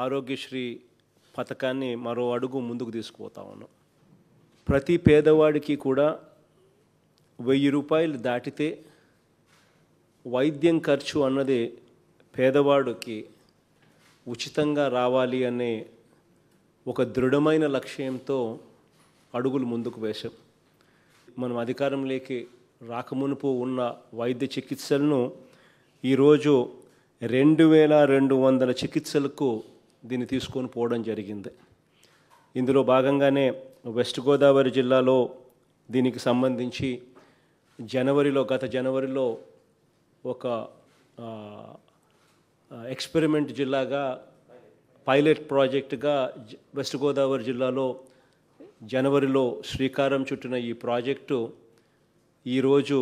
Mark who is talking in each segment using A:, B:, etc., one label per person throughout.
A: ఆరోగ్యశ్రీ పథకాన్ని మరో అడుగు ముందుకు తీసుకుపోతా ఉన్నాం ప్రతి పేదవాడికి కూడా వెయ్యి రూపాయలు దాటితే వైద్యం ఖర్చు అన్నది పేదవాడికి ఉచితంగా రావాలి అనే ఒక దృఢమైన లక్ష్యంతో అడుగులు ముందుకు వేశాం మనం అధికారంలోకి రాకమునుపు ఉన్న వైద్య చికిత్సలను ఈరోజు రెండు వేల రెండు వందల చికిత్సలకు దీన్ని తీసుకొని పోవడం జరిగింది ఇందులో భాగంగానే వెస్ట్ గోదావరి జిల్లాలో దీనికి సంబంధించి జనవరిలో గత జనవరిలో ఒక ఎక్స్పెరిమెంట్ జిల్లాగా పైలట్ ప్రాజెక్టుగా వెస్ట్ గోదావరి జిల్లాలో జనవరిలో శ్రీకారం చుట్టిన ఈ ప్రాజెక్టు ఈరోజు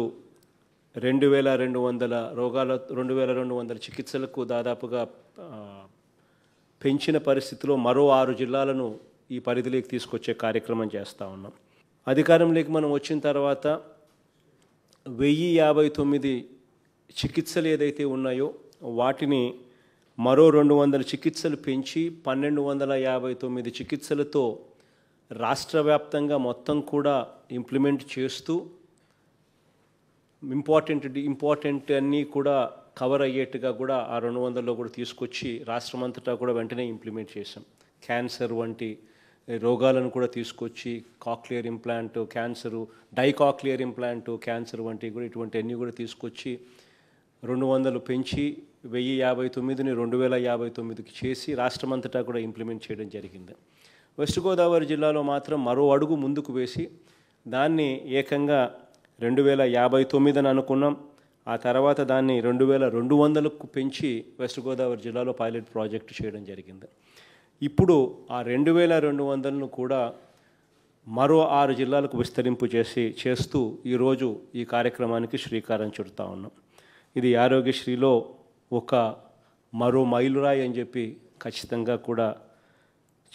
A: రెండు వేల రెండు వందల రోగాల రెండు వేల రెండు వందల చికిత్సలకు దాదాపుగా పెంచిన పరిస్థితిలో మరో ఆరు జిల్లాలను ఈ పరిధిలోకి తీసుకొచ్చే కార్యక్రమం చేస్తూ ఉన్నాం అధికారంలోకి మనం వచ్చిన తర్వాత వెయ్యి యాభై తొమ్మిది చికిత్సలు ఏదైతే ఉన్నాయో వాటిని మరో రెండు వందల చికిత్సలు పెంచి పన్నెండు వందల యాభై తొమ్మిది చికిత్సలతో రాష్ట్ర వ్యాప్తంగా మొత్తం కూడా ఇంప్లిమెంట్ చేస్తూ ఇంపార్టెంట్ ఇంపార్టెంట్ అన్నీ కూడా కవర్ అయ్యేట్టుగా కూడా ఆ రెండు వందల్లో కూడా తీసుకొచ్చి రాష్ట్రమంతటా కూడా వెంటనే ఇంప్లిమెంట్ చేశాం క్యాన్సర్ వంటి రోగాలను కూడా తీసుకొచ్చి కాక్లియర్ ఇంప్లాంట్ క్యాన్సరు డైకాక్లియర్ ఇంప్లాంట్ క్యాన్సర్ వంటి కూడా ఇటువంటి అన్నీ కూడా తీసుకొచ్చి రెండు వందలు పెంచి వెయ్యి యాభై తొమ్మిదిని రెండు వేల యాభై తొమ్మిదికి చేసి రాష్ట్రమంతటా కూడా ఇంప్లిమెంట్ చేయడం జరిగింది వెస్ట్ గోదావరి జిల్లాలో మాత్రం మరో అడుగు ముందుకు వేసి దాన్ని ఏకంగా రెండు వేల యాభై తొమ్మిది అని అనుకున్నాం ఆ తర్వాత దాన్ని రెండు వేల రెండు వందలకు పెంచి వెస్ట్ గోదావరి జిల్లాలో పైలట్ ప్రాజెక్టు చేయడం జరిగింది ఇప్పుడు ఆ రెండు వేల రెండు వందలను కూడా మరో ఆరు జిల్లాలకు విస్తరింపు చేసి చేస్తూ ఈరోజు ఈ కార్యక్రమానికి శ్రీకారం చుడుతూ ఉన్నాం ఇది ఆరోగ్యశ్రీలో ఒక మరో మైలురాయి అని చెప్పి ఖచ్చితంగా కూడా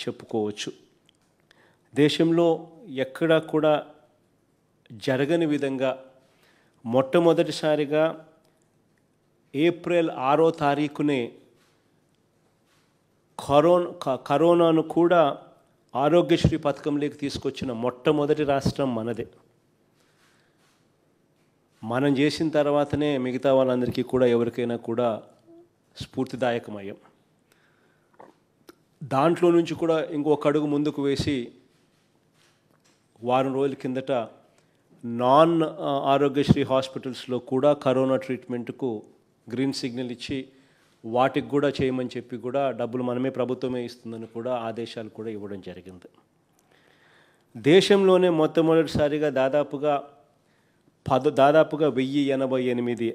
A: చెప్పుకోవచ్చు దేశంలో ఎక్కడా కూడా జరగని విధంగా మొట్టమొదటిసారిగా ఏప్రిల్ ఆరో తారీఖునే కరోన్ కరోనాను కూడా ఆరోగ్యశ్రీ పథకంలోకి తీసుకొచ్చిన మొట్టమొదటి రాష్ట్రం మనదే మనం చేసిన తర్వాతనే మిగతా వాళ్ళందరికీ కూడా ఎవరికైనా కూడా స్ఫూర్తిదాయకమయ్యాం దాంట్లో నుంచి కూడా ఇంకొక అడుగు ముందుకు వేసి వారం రోజుల కిందట నాన్ uh, ఆరోగ్యశ్రీ హాస్పిటల్స్లో కూడా కరోనా ట్రీట్మెంట్కు గ్రీన్ సిగ్నల్ ఇచ్చి వాటికి కూడా చేయమని చెప్పి కూడా డబ్బులు మనమే ప్రభుత్వమే ఇస్తుందని కూడా ఆదేశాలు కూడా ఇవ్వడం జరిగింది దేశంలోనే మొట్టమొదటిసారిగా దాదాపుగా పద దాదాపుగా వెయ్యి ఎనభై ఎనిమిది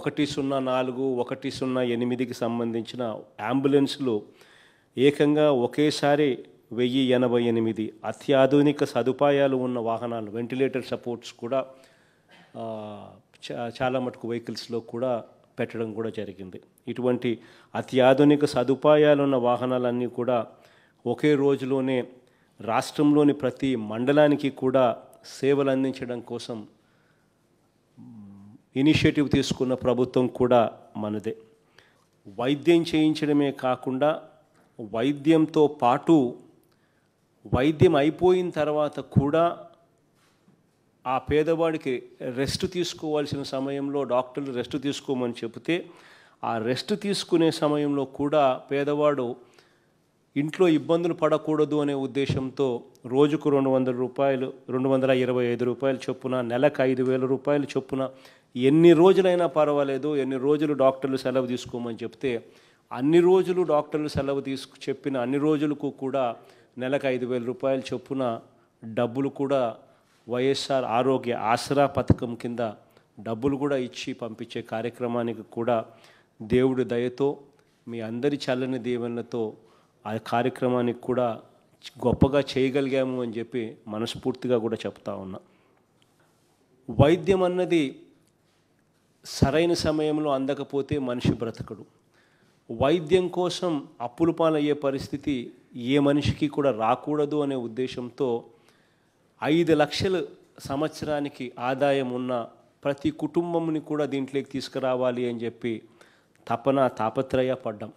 A: ఒకటి సున్నా నాలుగు ఒకటి సున్నా ఎనిమిదికి సంబంధించిన అంబులెన్స్లు ఏకంగా ఒకేసారి వెయ్యి ఎనభై ఎనిమిది అత్యాధునిక సదుపాయాలు ఉన్న వాహనాలు వెంటిలేటర్ సపోర్ట్స్ కూడా చాలా మటుకు వెహికల్స్లో కూడా పెట్టడం కూడా జరిగింది ఇటువంటి అత్యాధునిక సదుపాయాలు ఉన్న వాహనాలన్నీ కూడా ఒకే రోజులోనే రాష్ట్రంలోని ప్రతి మండలానికి కూడా సేవలు అందించడం కోసం ఇనిషియేటివ్ తీసుకున్న ప్రభుత్వం కూడా మనదే వైద్యం చేయించడమే కాకుండా వైద్యంతో పాటు వైద్యం అయిపోయిన తర్వాత కూడా ఆ పేదవాడికి రెస్ట్ తీసుకోవాల్సిన సమయంలో డాక్టర్లు రెస్ట్ తీసుకోమని చెబితే ఆ రెస్ట్ తీసుకునే సమయంలో కూడా పేదవాడు ఇంట్లో ఇబ్బందులు పడకూడదు అనే ఉద్దేశంతో రోజుకు రెండు వందల రూపాయలు రెండు వందల ఇరవై ఐదు రూపాయలు చొప్పున నెలకు ఐదు వేల రూపాయలు చొప్పున ఎన్ని రోజులైనా పర్వాలేదు ఎన్ని రోజులు డాక్టర్లు సెలవు తీసుకోమని చెప్తే అన్ని రోజులు డాక్టర్లు సెలవు తీసుకు చెప్పిన అన్ని రోజులకు కూడా నెలకు ఐదు వేల రూపాయలు చొప్పున డబ్బులు కూడా వైఎస్ఆర్ ఆరోగ్య ఆసరా పథకం కింద డబ్బులు కూడా ఇచ్చి పంపించే కార్యక్రమానికి కూడా దేవుడి దయతో మీ అందరి చల్లని దీవెనలతో ఆ కార్యక్రమానికి కూడా గొప్పగా చేయగలిగాము అని చెప్పి మనస్ఫూర్తిగా కూడా చెప్తా ఉన్నా వైద్యం అన్నది సరైన సమయంలో అందకపోతే మనిషి బ్రతకడు వైద్యం కోసం అప్పులు పాలయ్యే పరిస్థితి ఏ మనిషికి కూడా రాకూడదు అనే ఉద్దేశంతో ఐదు లక్షలు సంవత్సరానికి ఆదాయం ఉన్న ప్రతి కుటుంబంని కూడా దీంట్లోకి తీసుకురావాలి అని చెప్పి తపన తాపత్రయ పడ్డాం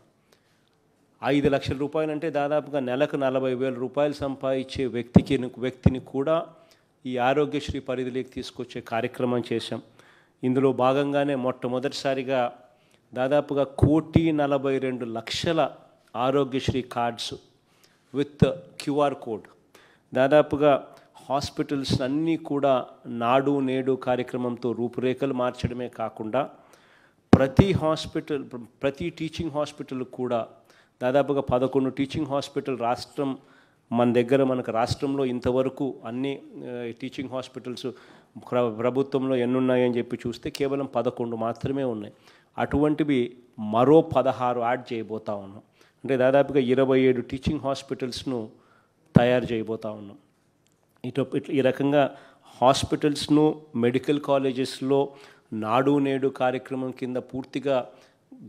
A: ఐదు లక్షల రూపాయలంటే దాదాపుగా నెలకు నలభై వేల రూపాయలు సంపాదించే వ్యక్తికి వ్యక్తిని కూడా ఈ ఆరోగ్యశ్రీ పరిధిలోకి తీసుకొచ్చే కార్యక్రమం చేశాం ఇందులో భాగంగానే మొట్టమొదటిసారిగా దాదాపుగా కోటి నలభై రెండు లక్షల Aarogyasri cards with QR code దాదాపుగా హాస్పిటల్స్ అన్నీ కూడా నాడు నేడు కార్యక్రమంతో రూపురేఖలు మార్చడమే కాకుండా ప్రతి హాస్పిటల్ ప్రతి టీచింగ్ హాస్పిటల్ కూడా దాదాపుగా పదకొండు టీచింగ్ హాస్పిటల్ రాష్ట్రం మన దగ్గర మనకు రాష్ట్రంలో ఇంతవరకు అన్ని టీచింగ్ హాస్పిటల్స్ ప్రభుత్వంలో ఎన్నున్నాయని చెప్పి చూస్తే కేవలం పదకొండు మాత్రమే ఉన్నాయి అటువంటివి మరో పదహారు యాడ్ చేయబోతా ఉన్నాం అంటే దాదాపుగా ఇరవై ఏడు టీచింగ్ హాస్పిటల్స్ను తయారు చేయబోతా ఉన్నాం ఇటు ఈ రకంగా హాస్పిటల్స్ను మెడికల్ కాలేజెస్లో నాడు నేడు కార్యక్రమం కింద పూర్తిగా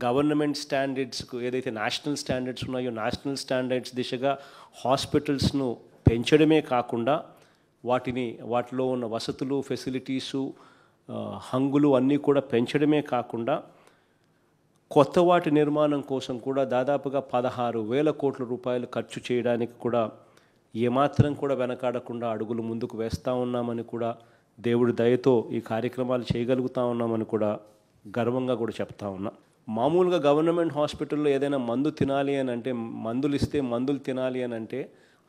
A: గవర్నమెంట్ స్టాండర్డ్స్కు ఏదైతే నేషనల్ స్టాండర్డ్స్ ఉన్నాయో నేషనల్ స్టాండర్డ్స్ దిశగా హాస్పిటల్స్ను పెంచడమే కాకుండా వాటిని వాటిలో ఉన్న వసతులు ఫెసిలిటీసు హంగులు అన్నీ కూడా పెంచడమే కాకుండా కొత్త వాటి నిర్మాణం కోసం కూడా దాదాపుగా పదహారు వేల కోట్ల రూపాయలు ఖర్చు చేయడానికి కూడా ఏమాత్రం కూడా వెనకాడకుండా అడుగులు ముందుకు వేస్తూ ఉన్నామని కూడా దేవుడి దయతో ఈ కార్యక్రమాలు చేయగలుగుతా ఉన్నామని కూడా గర్వంగా కూడా చెప్తా ఉన్నా మామూలుగా గవర్నమెంట్ హాస్పిటల్లో ఏదైనా మందు తినాలి అని అంటే మందులు ఇస్తే మందులు తినాలి అని అంటే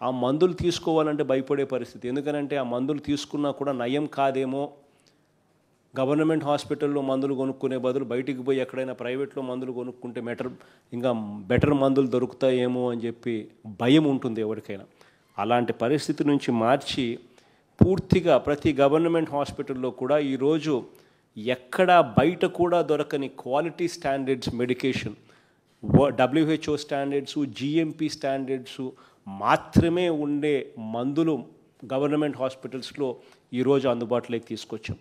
A: ఆ మందులు తీసుకోవాలంటే భయపడే పరిస్థితి ఎందుకనంటే ఆ మందులు తీసుకున్నా కూడా నయం కాదేమో గవర్నమెంట్ హాస్పిటల్లో మందులు కొనుక్కునే బదులు బయటికి పోయి ఎక్కడైనా ప్రైవేట్లో మందులు కొనుక్కుంటే బెటర్ ఇంకా బెటర్ మందులు దొరుకుతాయేమో అని చెప్పి భయం ఉంటుంది ఎవరికైనా అలాంటి పరిస్థితి నుంచి మార్చి పూర్తిగా ప్రతి గవర్నమెంట్ హాస్పిటల్లో కూడా ఈరోజు ఎక్కడా బయట కూడా దొరకని quality standards medication WHO standards GMP standards మాత్రమే ఉండే మందులు గవర్నమెంట్ హాస్పిటల్స్లో ఈరోజు అందుబాటులోకి తీసుకొచ్చాం